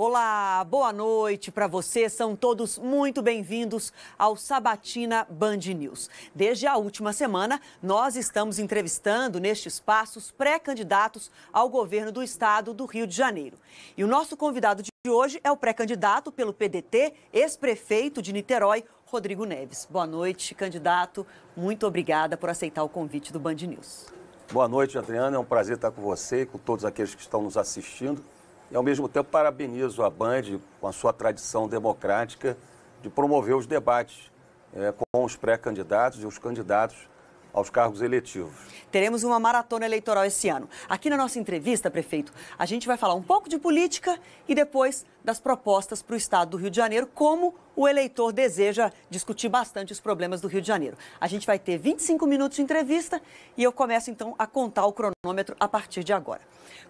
Olá, boa noite para você. São todos muito bem-vindos ao Sabatina Band News. Desde a última semana, nós estamos entrevistando neste espaço os pré-candidatos ao governo do estado do Rio de Janeiro. E o nosso convidado de hoje é o pré-candidato pelo PDT, ex-prefeito de Niterói, Rodrigo Neves. Boa noite, candidato. Muito obrigada por aceitar o convite do Band News. Boa noite, Adriana. É um prazer estar com você e com todos aqueles que estão nos assistindo. E, ao mesmo tempo, parabenizo a Band com a sua tradição democrática de promover os debates é, com os pré-candidatos e os candidatos aos cargos eletivos. Teremos uma maratona eleitoral esse ano. Aqui na nossa entrevista, prefeito, a gente vai falar um pouco de política e depois das propostas para o estado do Rio de Janeiro, como o eleitor deseja discutir bastante os problemas do Rio de Janeiro. A gente vai ter 25 minutos de entrevista e eu começo então a contar o cronômetro a partir de agora.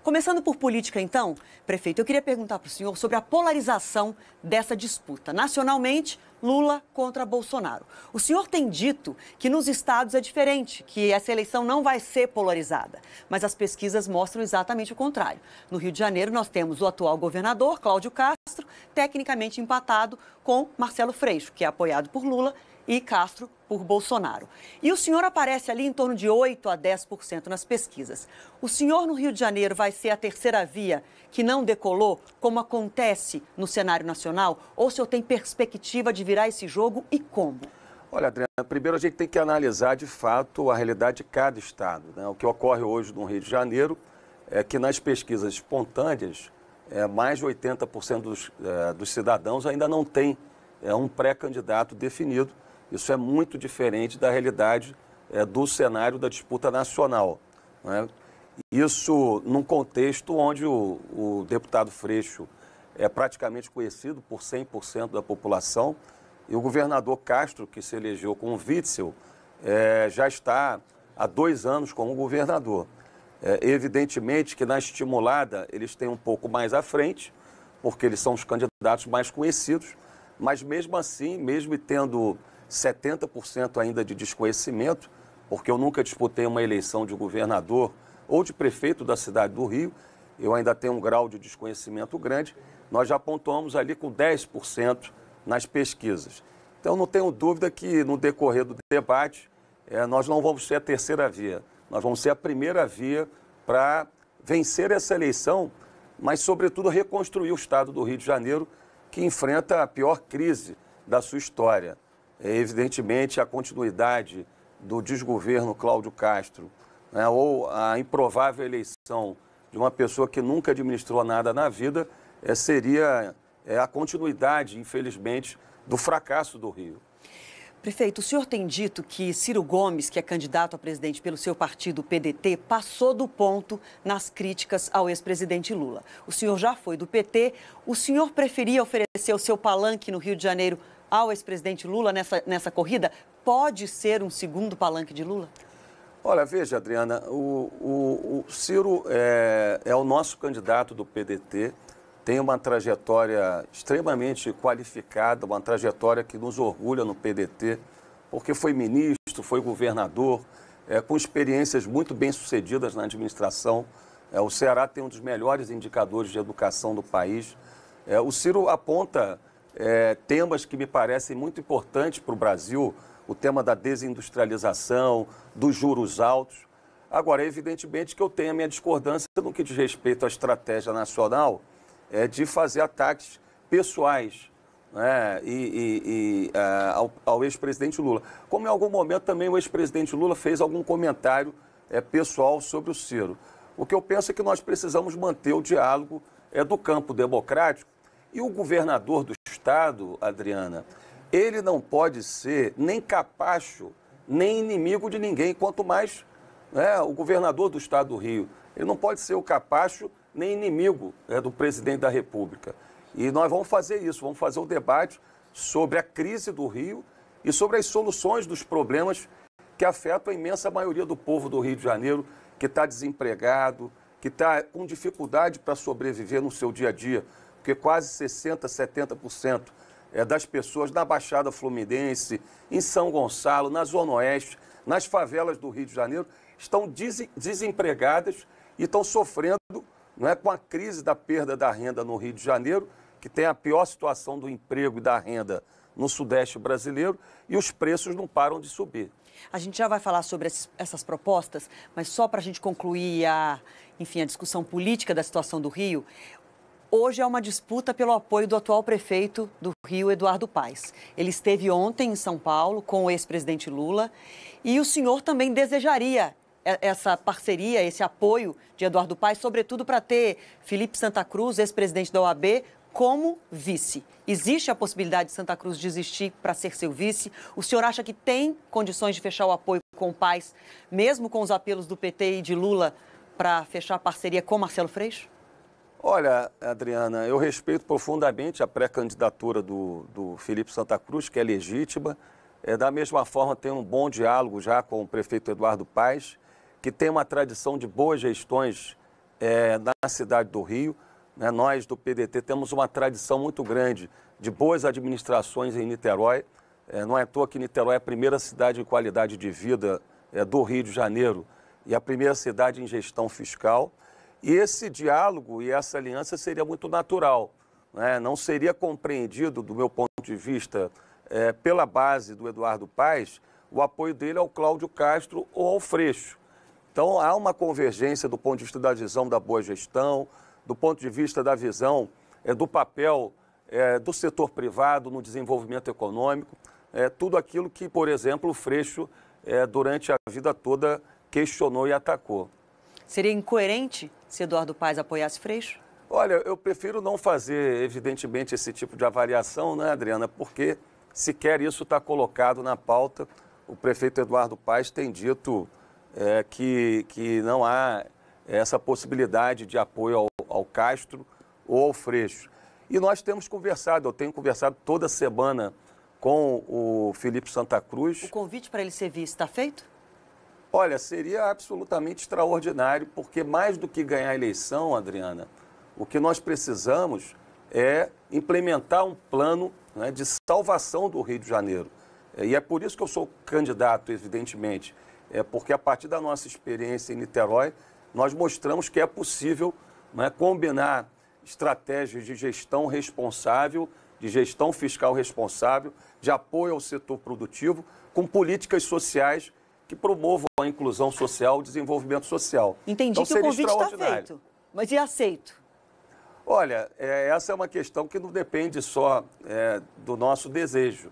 Começando por política, então, prefeito, eu queria perguntar para o senhor sobre a polarização dessa disputa. Nacionalmente, Lula contra Bolsonaro. O senhor tem dito que nos estados é diferente, que essa eleição não vai ser polarizada, mas as pesquisas mostram exatamente o contrário. No Rio de Janeiro, nós temos o atual governador, Cláudio Castro, tecnicamente empatado com Marcelo Freixo, que é apoiado por Lula e Castro por Bolsonaro. E o senhor aparece ali em torno de 8 a 10% nas pesquisas. O senhor no Rio de Janeiro vai ser a terceira via que não decolou, como acontece no cenário nacional? Ou o senhor tem perspectiva de virar esse jogo e como? Olha, Adriana, primeiro a gente tem que analisar de fato a realidade de cada estado. Né? O que ocorre hoje no Rio de Janeiro é que nas pesquisas espontâneas, é, mais de 80% dos, é, dos cidadãos ainda não tem é, um pré-candidato definido isso é muito diferente da realidade é, do cenário da disputa nacional. Né? Isso num contexto onde o, o, deputado Freixo é praticamente conhecido por 100% da população e o governador Castro, que se elegeu com Witzel, é, já está há dois anos como governador. É, evidentemente que na estimulada eles têm um pouco mais à frente, porque eles são os candidatos mais conhecidos, mas mesmo assim, mesmo tendo 70% ainda de desconhecimento, porque eu nunca disputei uma eleição de governador ou de prefeito da cidade do Rio, eu ainda tenho um grau de desconhecimento grande. Nós já pontuamos ali com 10% nas pesquisas. Então, não tenho dúvida que no decorrer do debate, eh, nós não vamos ser a terceira via, nós vamos ser a primeira via para vencer essa eleição, mas, sobretudo, reconstruir o estado do Rio de Janeiro, que enfrenta a pior crise da sua história. É, evidentemente, a continuidade do desgoverno Cláudio Castro, né, ou a improvável eleição de uma pessoa que nunca administrou nada na vida, é, seria é, a continuidade, infelizmente, do fracasso do Rio. Prefeito, o senhor tem dito que Ciro Gomes, que é candidato a presidente pelo seu partido PDT, passou do ponto nas críticas ao ex-presidente Lula. O senhor já foi do PT, o senhor preferia oferecer o seu palanque no Rio de Janeiro ao ex-presidente Lula nessa, nessa corrida pode ser um segundo palanque de Lula? Olha, veja, Adriana, o, o, o Ciro é, é o nosso candidato do PDT, tem uma trajetória extremamente qualificada, uma trajetória que nos orgulha no PDT, porque foi ministro, foi governador, é, com experiências muito bem sucedidas na administração. É, o Ceará tem um dos melhores indicadores de educação do país. É, o Ciro aponta é, temas que me parecem muito importantes para o Brasil, o tema da desindustrialização, dos juros altos. Agora, é evidentemente que eu tenho a minha discordância no que diz respeito à estratégia nacional é, de fazer ataques pessoais né, e, e, e é, ao, ao ex-presidente Lula. Como em algum momento também o ex-presidente Lula fez algum comentário é, pessoal sobre o Ciro. O que eu penso é que nós precisamos manter o diálogo é, do campo democrático e o governador do Estado, Adriana, ele não pode ser nem capacho, nem inimigo de ninguém, quanto mais né, o governador do Estado do Rio. Ele não pode ser o capacho nem inimigo né, do presidente da República. E nós vamos fazer isso, vamos fazer o um debate sobre a crise do Rio e sobre as soluções dos problemas que afetam a imensa maioria do povo do Rio de Janeiro, que está desempregado, que está com dificuldade para sobreviver no seu dia a dia porque quase 60%, 70% é, das pessoas na Baixada Fluminense, em São Gonçalo, na Zona Oeste, nas favelas do Rio de Janeiro, estão desempregadas e estão sofrendo não é, com a crise da perda da renda no Rio de Janeiro, que tem a pior situação do emprego e da renda no Sudeste brasileiro, e os preços não param de subir. A gente já vai falar sobre essas propostas, mas só para a gente concluir a, enfim, a discussão política da situação do Rio, Hoje é uma disputa pelo apoio do atual prefeito do Rio, Eduardo Paes. Ele esteve ontem em São Paulo com o ex-presidente Lula e o senhor também desejaria essa parceria, esse apoio de Eduardo Paes, sobretudo para ter Felipe Santa Cruz, ex-presidente da OAB, como vice. Existe a possibilidade de Santa Cruz desistir para ser seu vice? O senhor acha que tem condições de fechar o apoio com o Paes, mesmo com os apelos do PT e de Lula, para fechar a parceria com Marcelo Freixo? Olha, Adriana, eu respeito profundamente a pré-candidatura do, do Felipe Santa Cruz, que é legítima. É, da mesma forma, tem um bom diálogo já com o prefeito Eduardo Paes, que tem uma tradição de boas gestões é, na cidade do Rio. Né? Nós, do PDT, temos uma tradição muito grande de boas administrações em Niterói. É, não é à toa que Niterói é a primeira cidade em qualidade de vida é, do Rio de Janeiro e a primeira cidade em gestão fiscal. E esse diálogo e essa aliança seria muito natural, né? não seria compreendido, do meu ponto de vista, é, pela base do Eduardo Paes, o apoio dele ao Cláudio Castro ou ao Freixo. Então há uma convergência do ponto de vista da visão da boa gestão, do ponto de vista da visão é, do papel é, do setor privado no desenvolvimento econômico, é, tudo aquilo que, por exemplo, o Freixo, é, durante a vida toda, questionou e atacou. Seria incoerente se Eduardo Paes apoiasse Freixo? Olha, eu prefiro não fazer, evidentemente, esse tipo de avaliação, né, Adriana? Porque sequer isso está colocado na pauta. O prefeito Eduardo Paes tem dito é, que, que não há essa possibilidade de apoio ao, ao Castro ou ao Freixo. E nós temos conversado, eu tenho conversado toda semana com o Felipe Santa Cruz. O convite para ele ser vice está feito? Olha, seria absolutamente extraordinário, porque mais do que ganhar a eleição, Adriana, o que nós precisamos é implementar um plano né, de salvação do Rio de Janeiro. É, e é por isso que eu sou candidato, evidentemente, é porque a partir da nossa experiência em Niterói, nós mostramos que é possível né, combinar estratégias de gestão responsável, de gestão fiscal responsável, de apoio ao setor produtivo, com políticas sociais que promovam a inclusão social, o desenvolvimento social. Entendi então, que o convite está feito, mas e aceito? Olha, é, essa é uma questão que não depende só é, do nosso desejo,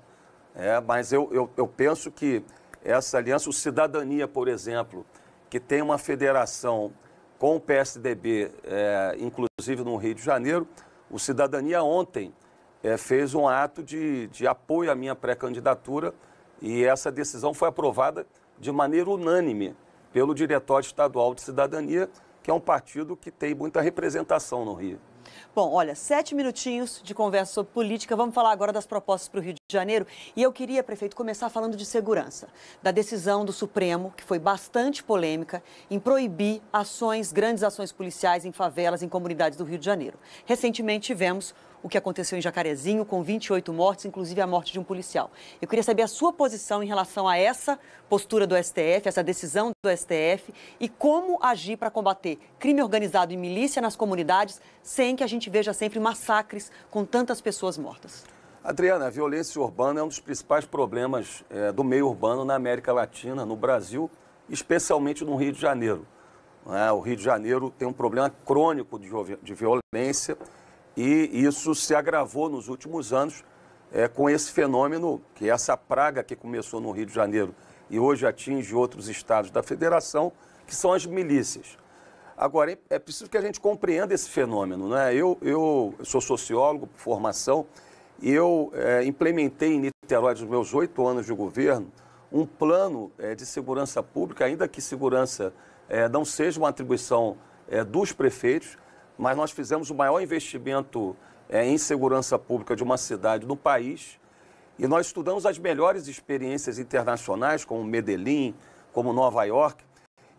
é, mas eu, eu, eu penso que essa aliança, o Cidadania, por exemplo, que tem uma federação com o PSDB, é, inclusive no Rio de Janeiro. O Cidadania ontem é, fez um ato de, de apoio à minha pré-candidatura e essa decisão foi aprovada de maneira unânime pelo Diretório Estadual de Cidadania, que é um partido que tem muita representação no Rio. Bom, olha, sete minutinhos de conversa sobre política. Vamos falar agora das propostas para o Rio de de Janeiro. E eu queria, prefeito, começar falando de segurança, da decisão do Supremo, que foi bastante polêmica, em proibir ações, grandes ações policiais em favelas, em comunidades do Rio de Janeiro. Recentemente tivemos o que aconteceu em Jacarezinho, com 28 mortes, inclusive a morte de um policial. Eu queria saber a sua posição em relação a essa postura do STF, essa decisão do STF, e como agir para combater crime organizado e milícia nas comunidades, sem que a gente veja sempre massacres com tantas pessoas mortas. Adriana, a violência urbana é um dos principais problemas é, do meio urbano na América Latina, no Brasil, especialmente no Rio de Janeiro. É? O Rio de Janeiro tem um problema crônico de, de violência e isso se agravou nos últimos anos é, com esse fenômeno, que é essa praga que começou no Rio de Janeiro e hoje atinge outros estados da federação, que são as milícias. Agora, é, é preciso que a gente compreenda esse fenômeno. Né? Eu, eu sou sociólogo por formação eu é, implementei em Niterói, nos meus oito anos de governo, um plano é, de segurança pública, ainda que segurança é, não seja uma atribuição é, dos prefeitos, mas nós fizemos o maior investimento é, em segurança pública de uma cidade no país e nós estudamos as melhores experiências internacionais, como Medellín, como Nova York,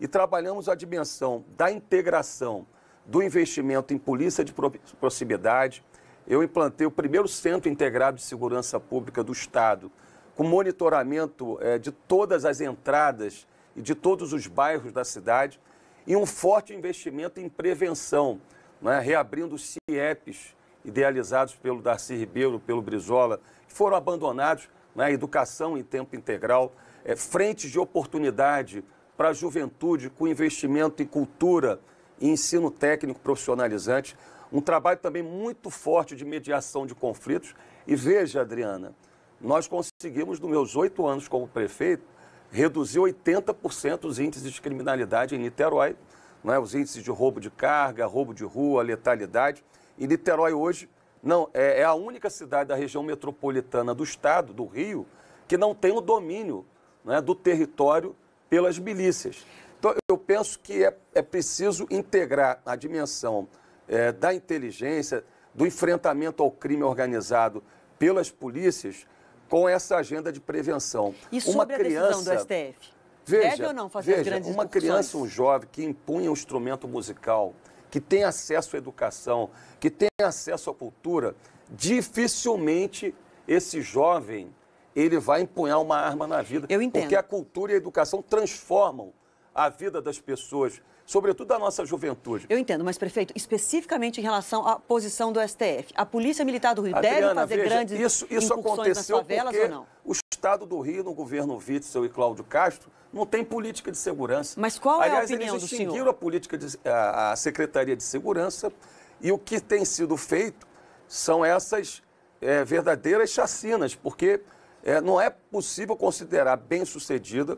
e trabalhamos a dimensão da integração do investimento em polícia de proximidade, eu implantei o primeiro Centro Integrado de Segurança Pública do Estado, com monitoramento é, de todas as entradas e de todos os bairros da cidade, e um forte investimento em prevenção, né, reabrindo os CIEPs, idealizados pelo Darcy Ribeiro, pelo Brizola, que foram abandonados na né, educação em tempo integral, é, eh, frentes de oportunidade para a juventude, com investimento em cultura e ensino técnico profissionalizante. Um trabalho também muito forte de mediação de conflitos. E veja, Adriana, nós conseguimos, nos meus oito anos como prefeito, reduzir 80% os índices de criminalidade em Niterói, é os índices de roubo de carga, roubo de rua, letalidade. E Niterói hoje não é, é a única cidade da região metropolitana do estado, do Rio, que não tem o domínio é do território pelas milícias. Então, eu penso que é, é preciso integrar a dimensão é, da inteligência, do enfrentamento ao crime organizado pelas polícias com essa agenda de prevenção. E sobre uma criança, do STF? Veja, Deve ou não fazer veja, grandes uma criança, um jovem que impunha um instrumento musical, que tem acesso à educação, que tem acesso à cultura, dificilmente esse jovem ele vai empunhar uma arma na vida. Eu entendo. Porque a cultura e a educação transformam a vida das pessoas sobretudo da nossa juventude. Eu entendo, mas, prefeito, especificamente em relação à posição do STF, a Polícia Militar do Rio Adriana, deve fazer veja, grandes isso, isso aconteceu nas favelas ou não? O Estado do Rio, no governo Witzel e Cláudio Castro, não tem política de segurança. Mas qual Aliás, é a opinião do senhor? Aliás, eles extinguiram a, política de, a, a Secretaria de Segurança e o que tem sido feito são essas é, verdadeiras chacinas, porque é, não é possível considerar bem sucedida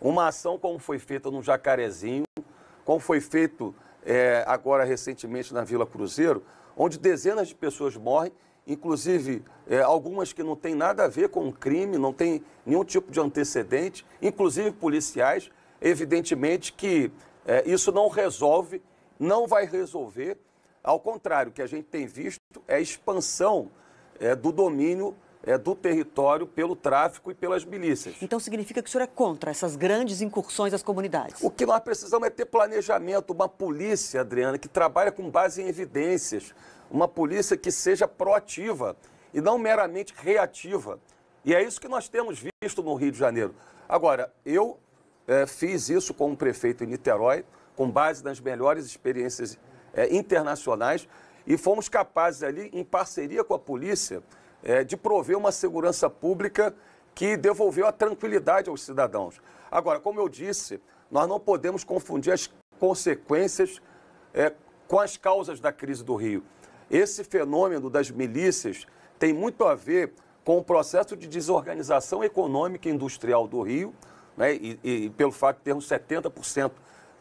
uma ação como foi feita no Jacarezinho, como foi feito é, agora recentemente na Vila Cruzeiro, onde dezenas de pessoas morrem, inclusive é, algumas que não têm nada a ver com o crime, não têm nenhum tipo de antecedente, inclusive policiais. Evidentemente que é, isso não resolve, não vai resolver. Ao contrário, o que a gente tem visto é a expansão é, do domínio é, do território pelo tráfico e pelas milícias. Então significa que o senhor é contra essas grandes incursões às comunidades? O que nós precisamos é ter planejamento, uma polícia, Adriana, que trabalha com base em evidências, uma polícia que seja proativa e não meramente reativa. E é isso que nós temos visto no Rio de Janeiro. Agora, eu é, fiz isso com o um prefeito em Niterói, com base nas melhores experiências é, internacionais, e fomos capazes ali, em parceria com a polícia, é, de prover uma segurança pública que devolveu a tranquilidade aos cidadãos. Agora, como eu disse, nós não podemos confundir as consequências é, com as causas da crise do Rio. Esse fenômeno das milícias tem muito a ver com o processo de desorganização econômica e industrial do Rio, né, e, e pelo fato de termos 70%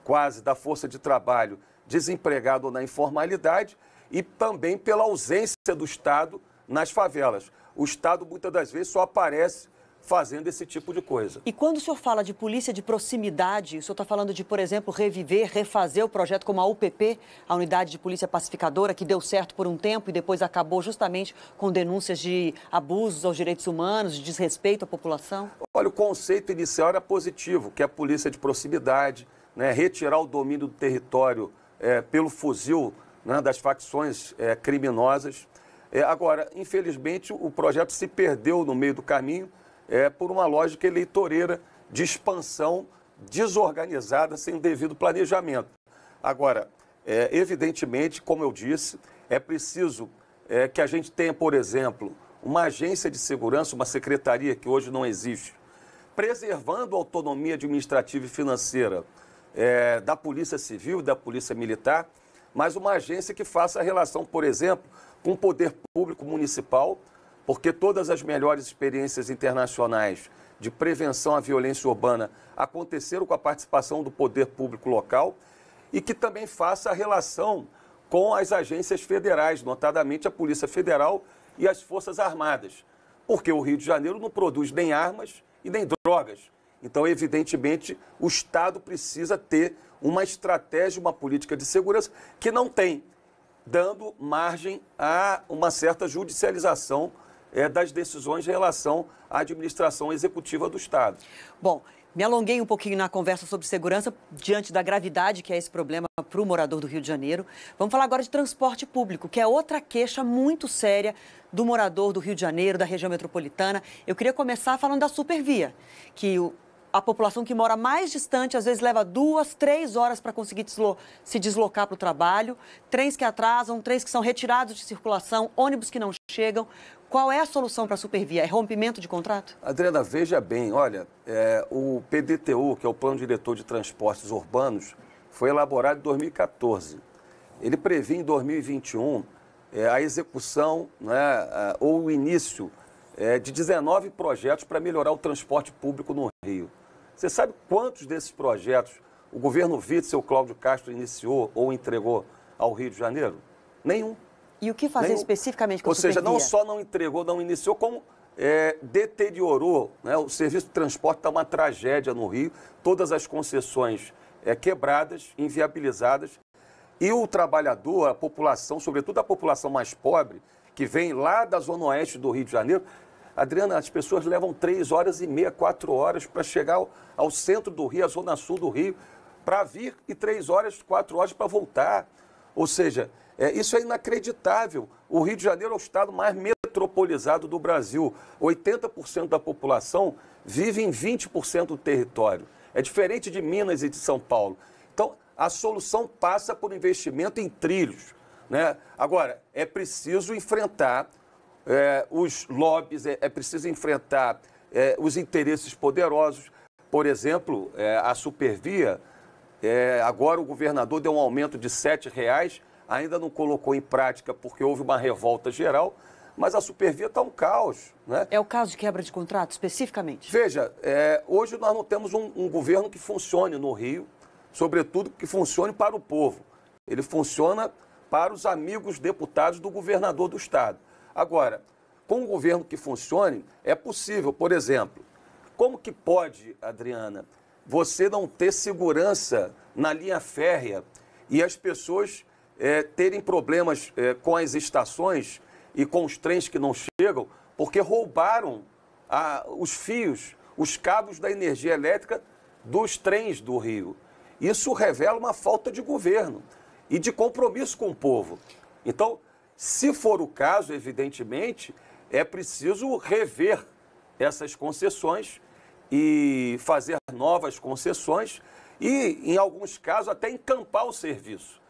quase da força de trabalho desempregado na informalidade, e também pela ausência do Estado nas favelas. O Estado, muitas das vezes, só aparece fazendo esse tipo de coisa. E quando o senhor fala de polícia de proximidade, o senhor está falando de, por exemplo, reviver, refazer o projeto como a UPP, a Unidade de Polícia Pacificadora, que deu certo por um tempo e depois acabou justamente com denúncias de abusos aos direitos humanos, de desrespeito à população? Olha, o conceito inicial era positivo, que é a polícia de proximidade, né, retirar o domínio do território é, pelo fuzil né, das facções é, criminosas. É, agora, infelizmente, o projeto se perdeu no meio do caminho é, por uma lógica eleitoreira de expansão desorganizada, sem o devido planejamento. Agora, é, evidentemente, como eu disse, é preciso é, que a gente tenha, por exemplo, uma agência de segurança, uma secretaria que hoje não existe, preservando a autonomia administrativa e financeira é, da Polícia Civil e da Polícia Militar, mas uma agência que faça a relação, por exemplo, com o poder público municipal, porque todas as melhores experiências internacionais de prevenção à violência urbana aconteceram com a participação do poder público local e que também faça a relação com as agências federais, notadamente a Polícia Federal e as Forças Armadas, porque o Rio de Janeiro não produz nem armas e nem drogas. Então, evidentemente, o Estado precisa ter uma estratégia, uma política de segurança que não tem dando margem a uma certa judicialização é, das decisões em relação à administração executiva do Estado. Bom, me alonguei um pouquinho na conversa sobre segurança diante da gravidade que é esse problema para o morador do Rio de Janeiro. Vamos falar agora de transporte público, que é outra queixa muito séria do morador do Rio de Janeiro, da região metropolitana. Eu queria começar falando da Supervia, que o a população que mora mais distante, às vezes leva duas, três horas para conseguir deslo se deslocar para o trabalho, trens que atrasam, trens que são retirados de circulação, ônibus que não chegam. Qual é a solução para a Supervia? É rompimento de contrato? Adriana, veja bem, olha, é, o PDTU, que é o Plano Diretor de Transportes Urbanos, foi elaborado em 2014. Ele previa em 2021 é, a execução né, é, ou o início é, de 19 projetos para melhorar o transporte público no Rio. Você sabe quantos desses projetos o governo Witzel Cláudio Castro iniciou ou entregou ao Rio de Janeiro? Nenhum. E o que fazer Nenhum. especificamente com Ou seja, não só não entregou, não iniciou, como é, deteriorou. Né? O serviço de transporte está uma tragédia no Rio, todas as concessões é, quebradas, inviabilizadas. E o trabalhador, a população, sobretudo a população mais pobre, que vem lá da zona oeste do Rio de Janeiro, Adriana, as pessoas levam três horas e meia, quatro horas para chegar ao, ao, centro do Rio, à zona sul do Rio, para vir e três horas, quatro horas para voltar. Ou seja, é, isso é inacreditável. O Rio de Janeiro é o estado mais metropolizado do Brasil. 80% da população vive em 20% do território. É diferente de Minas e de São Paulo. Então, a solução passa por investimento em trilhos. Né? Agora, é preciso enfrentar é, os lobbies, é, é preciso enfrentar é, os interesses poderosos. Por exemplo, é, a Supervia, é, agora o governador deu um aumento de R$ 7,00, ainda não colocou em prática porque houve uma revolta geral, mas a Supervia está um caos. Né? É o caso de quebra de contrato, especificamente? Veja, é, hoje nós não temos um, um governo que funcione no Rio, sobretudo que funcione para o povo. Ele funciona para os amigos deputados do governador do Estado. Agora, com um governo que funcione, é possível, por exemplo, como que pode, Adriana, você não ter segurança na linha férrea e as pessoas é, terem problemas é, com as estações e com os trens que não chegam, porque roubaram a, os fios, os cabos da energia elétrica dos trens do Rio. Isso revela uma falta de governo e de compromisso com o povo. Então, se for o caso, evidentemente, é preciso rever essas concessões e fazer novas concessões e, em alguns casos, até encampar o serviço.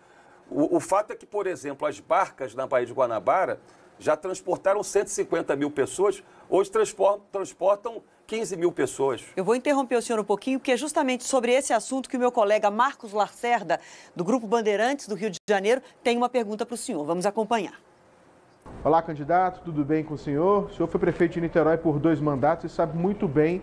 O, o fato é que, por exemplo, as barcas na Baía de Guanabara já transportaram 150 mil pessoas, hoje transportam 15 mil pessoas. Eu vou interromper o senhor um pouquinho, porque é justamente sobre esse assunto que o meu colega Marcos Lacerda, do Grupo Bandeirantes do Rio de Janeiro, tem uma pergunta para o senhor. Vamos acompanhar. Olá, candidato, tudo bem com o senhor? O senhor foi prefeito de Niterói por dois mandatos e sabe muito bem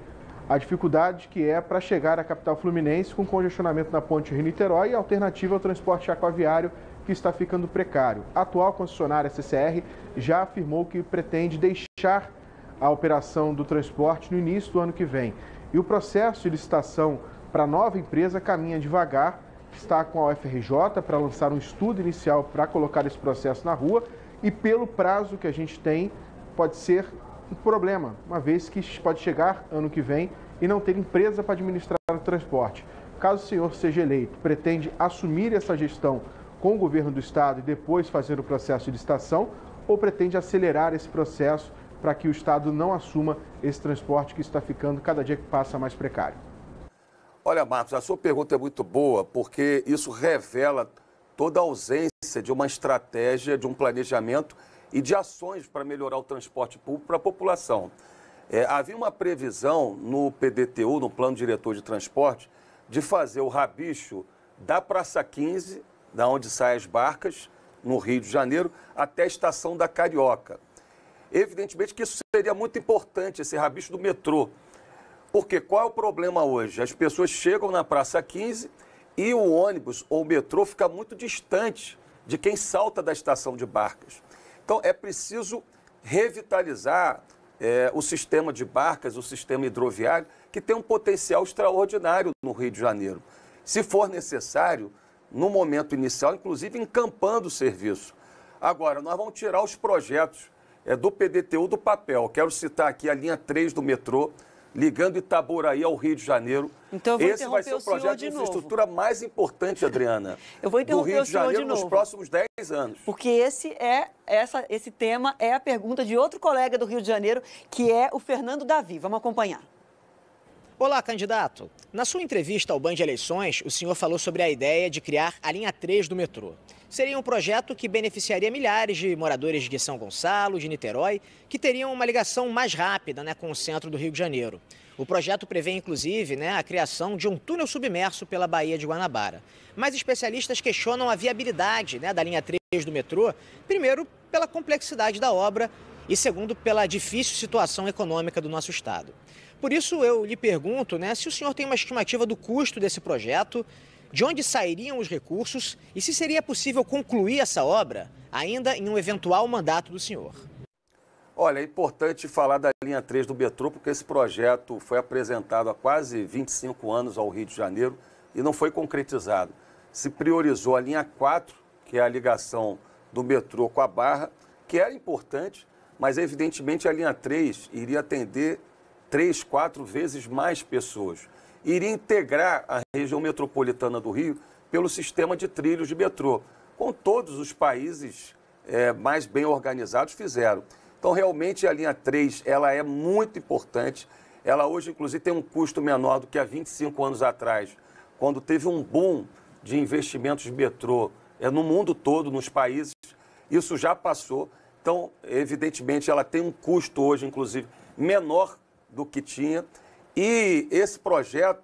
a dificuldade que é para chegar à capital fluminense com congestionamento na ponte Rio-Niterói e alternativa ao transporte aquaviário que está ficando precário. A atual concessionária CCR já afirmou que pretende deixar a operação do transporte no início do ano que vem. E o processo de licitação para a nova empresa caminha devagar, está com a UFRJ para lançar um estudo inicial para colocar esse processo na rua e pelo prazo que a gente tem, pode ser um problema, uma vez que pode chegar ano que vem e não ter empresa para administrar o transporte. Caso o senhor seja eleito, pretende assumir essa gestão com o governo do estado e depois fazer o processo de licitação, ou pretende acelerar esse processo para que o estado não assuma esse transporte que está ficando cada dia que passa mais precário? Olha, Marcos, a sua pergunta é muito boa, porque isso revela toda a ausência de uma estratégia, de um planejamento e de ações para melhorar o transporte público para a população. É, havia uma previsão no PDTU, no Plano Diretor de Transporte, de fazer o rabicho da Praça 15 da onde saem as barcas, no Rio de Janeiro, até a estação da Carioca. Evidentemente que isso seria muito importante, esse rabicho do metrô. Porque qual é o problema hoje? As pessoas chegam na Praça 15 e o ônibus ou o metrô fica muito distante de quem salta da estação de barcas. Então é preciso revitalizar é, o sistema de barcas, o sistema hidroviário, que tem um potencial extraordinário no Rio de Janeiro. Se for necessário, no momento inicial, inclusive encampando o serviço. Agora, nós vamos tirar os projetos é, do PDTU do papel. Quero citar aqui a linha 3 do metrô, ligando Itaboraí ao Rio de Janeiro. Então Esse vai ser o projeto de, de infraestrutura mais importante, Adriana. eu vou interromper do Rio de Janeiro de nos próximos 10 anos. Porque esse é essa, esse tema é a pergunta de outro colega do Rio de Janeiro, que é o Fernando Davi. Vamos acompanhar. Olá, candidato. Na sua entrevista ao Band Eleições, o senhor falou sobre a ideia de criar a linha 3 do metrô. Seria um projeto que beneficiaria milhares de moradores de São Gonçalo, de Niterói, que teriam uma ligação mais rápida né, com o centro do Rio de Janeiro. O projeto prevê, inclusive, né, a criação de um túnel submerso pela Baía de Guanabara. Mas especialistas questionam a viabilidade né, da linha 3 do metrô, primeiro, pela complexidade da obra e, segundo, pela difícil situação econômica do nosso estado. Por isso eu lhe pergunto, né, se o senhor tem uma estimativa do custo desse projeto, de onde sairiam os recursos e se seria possível concluir essa obra ainda em um eventual mandato do senhor. Olha, é importante falar da linha 3 do metrô, porque esse projeto foi apresentado há quase 25 anos ao Rio de Janeiro e não foi concretizado. Se priorizou a linha 4, que é a ligação do metrô com a Barra, que era importante, mas evidentemente a linha 3 iria atender três, quatro vezes mais pessoas. Iria integrar a região metropolitana do Rio pelo sistema de trilhos de metrô, como todos os países é, mais bem organizados fizeram. Então, realmente, a linha 3 ela é muito importante. Ela hoje, inclusive, tem um custo menor do que há 25 anos atrás, quando teve um boom de investimentos de metrô é, no mundo todo, nos países. Isso já passou. Então, evidentemente, ela tem um custo hoje, inclusive, menor do que tinha. E esse projeto,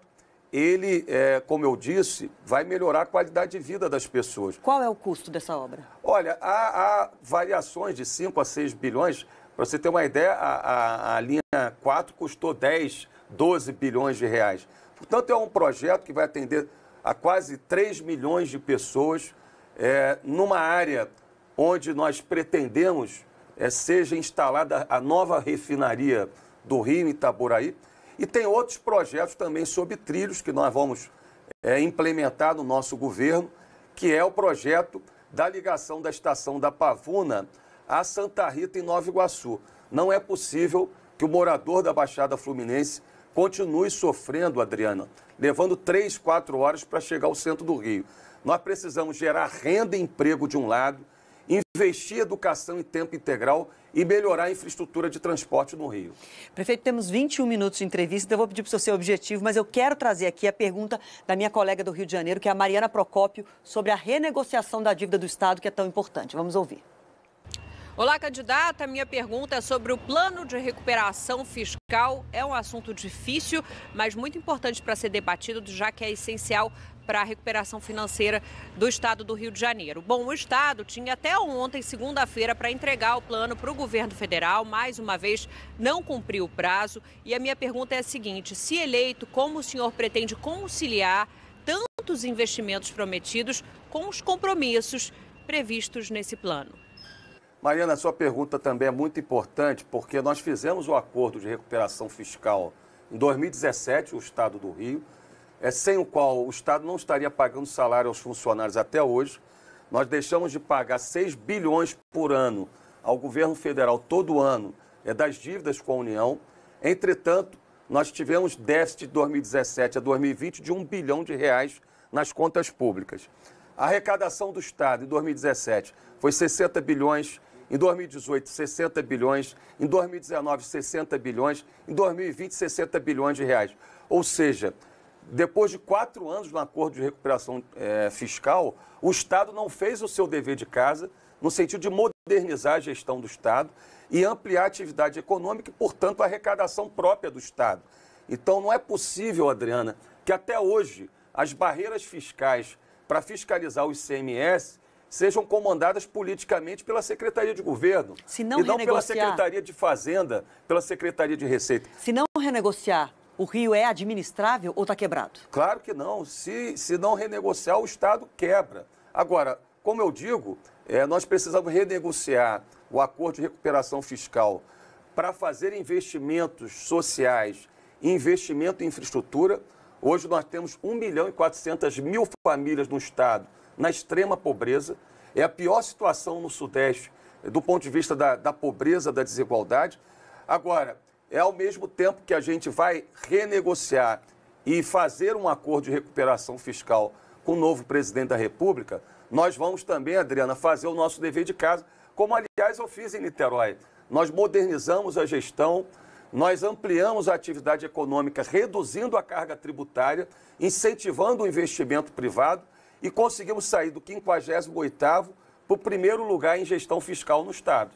ele, é, como eu disse, vai melhorar a qualidade de vida das pessoas. Qual é o custo dessa obra? Olha, há, há variações de 5 a 6 bilhões. Para você ter uma ideia, a, a, a linha 4 custou 10, 12 bilhões de reais. Portanto, é um projeto que vai atender a quase 3 milhões de pessoas é, numa área onde nós pretendemos é, seja instalada a nova refinaria do Rio, Itaboraí. E tem outros projetos também sobre trilhos que nós vamos é, implementar no nosso governo, que é o projeto da ligação da estação da Pavuna a Santa Rita, em Nova Iguaçu. Não é possível que o morador da Baixada Fluminense continue sofrendo, Adriana, levando três, quatro horas para chegar ao centro do Rio. Nós precisamos gerar renda e emprego de um lado, investir educação em tempo integral e melhorar a infraestrutura de transporte no Rio. Prefeito, temos 21 minutos de entrevista, então eu vou pedir para o seu ser objetivo, mas eu quero trazer aqui a pergunta da minha colega do Rio de Janeiro, que é a Mariana Procópio, sobre a renegociação da dívida do Estado, que é tão importante. Vamos ouvir. Olá, candidata. Minha pergunta é sobre o plano de recuperação fiscal. É um assunto difícil, mas muito importante para ser debatido, já que é essencial para a recuperação financeira do estado do Rio de Janeiro. Bom, o estado tinha até ontem, segunda-feira, para entregar o plano para o governo federal, mais uma vez não cumpriu o prazo. E a minha pergunta é a seguinte: se eleito, como o senhor pretende conciliar tantos investimentos prometidos com os compromissos previstos nesse plano? Mariana, sua pergunta também é muito importante, porque nós fizemos o acordo de recuperação fiscal em 2017, o Estado do Rio, é, sem o qual o Estado não estaria pagando salário aos funcionários até hoje. Nós deixamos de pagar 6 bilhões por ano ao governo federal todo ano é, das dívidas com a União. Entretanto, nós tivemos déficit de 2017 a 2020 de 1 bilhão de reais nas contas públicas. A arrecadação do Estado em 2017 foi 60 bilhões, em 2018 60 bilhões, em 2019 60 bilhões, em 2020 60 bilhões de reais. Ou seja, depois de quatro anos no acordo de recuperação é, fiscal, o Estado não fez o seu dever de casa no sentido de modernizar a gestão do Estado e ampliar a atividade econômica e, portanto, a arrecadação própria do Estado. Então, não é possível, Adriana, que até hoje as barreiras fiscais para fiscalizar o ICMS sejam comandadas politicamente pela Secretaria de Governo. Se não e não pela Secretaria de Fazenda, pela Secretaria de Receita. Se não renegociar o rio é administrável ou está quebrado? Claro que não. Se, se não renegociar, o Estado quebra. Agora, como eu digo, é, nós precisamos renegociar o acordo de recuperação fiscal para fazer investimentos sociais, investimento em infraestrutura. Hoje nós temos 1 milhão e 400 mil famílias no Estado na extrema pobreza. É a pior situação no Sudeste do ponto de vista da, da pobreza, da desigualdade. Agora, é ao mesmo tempo que a gente vai renegociar e fazer um acordo de recuperação fiscal com o novo presidente da República, nós vamos também, Adriana, fazer o nosso dever de casa, como aliás eu fiz em Niterói. Nós modernizamos a gestão, nós ampliamos a atividade econômica, reduzindo a carga tributária, incentivando o investimento privado e conseguimos sair do 58º para o primeiro lugar em gestão fiscal no Estado.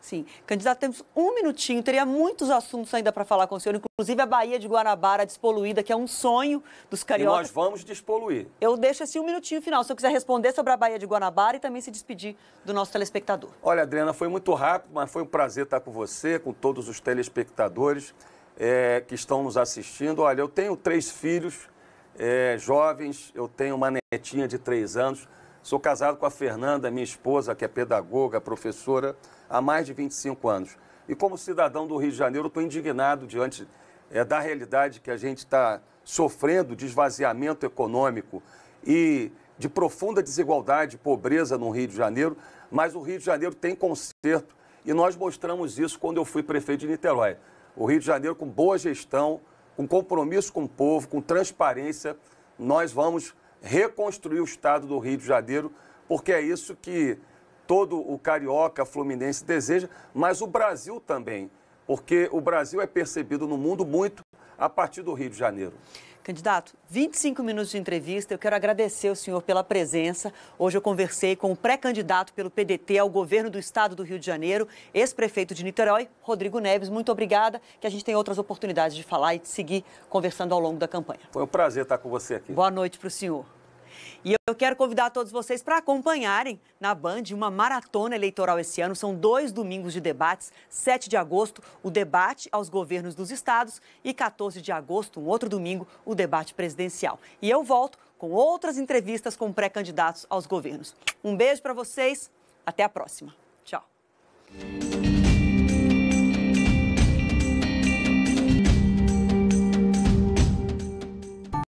Sim. Candidato, temos um minutinho. Teria muitos assuntos ainda para falar com o senhor, inclusive a Baía de Guanabara despoluída, que é um sonho dos cariocas. E nós vamos despoluir. Eu deixo esse um minutinho final, se eu quiser responder sobre a Baía de Guanabara e também se despedir do nosso telespectador. Olha, Adriana, foi muito rápido, mas foi um prazer estar com você, com todos os telespectadores é, que estão nos assistindo. Olha, eu tenho três filhos é, jovens, eu tenho uma netinha de três anos. Sou casado com a Fernanda, minha esposa, que é pedagoga, professora, há mais de 25 anos. E como cidadão do Rio de Janeiro, estou indignado diante é, da realidade que a gente está sofrendo de esvaziamento econômico e de profunda desigualdade, pobreza no Rio de Janeiro, mas o Rio de Janeiro tem conserto e nós mostramos isso quando eu fui prefeito de Niterói. O Rio de Janeiro, com boa gestão, com compromisso com o povo, com transparência, nós vamos reconstruir o estado do Rio de Janeiro, porque é isso que todo o carioca fluminense deseja, mas o Brasil também, porque o Brasil é percebido no mundo muito a partir do Rio de Janeiro. Candidato, 25 minutos de entrevista. Eu quero agradecer o senhor pela presença. Hoje eu conversei com o pré-candidato pelo PDT ao governo do estado do Rio de Janeiro, ex-prefeito de Niterói, Rodrigo Neves. Muito obrigada, que a gente tem outras oportunidades de falar e de seguir conversando ao longo da campanha. Foi um prazer estar com você aqui. Boa noite para o senhor. E eu quero convidar todos vocês para acompanharem na Band uma maratona eleitoral esse ano. São dois domingos de debates, 7 de agosto, o debate aos governos dos estados e 14 de agosto, um outro domingo, o debate presidencial. E eu volto com outras entrevistas com pré-candidatos aos governos. Um beijo para vocês, até a próxima. Tchau.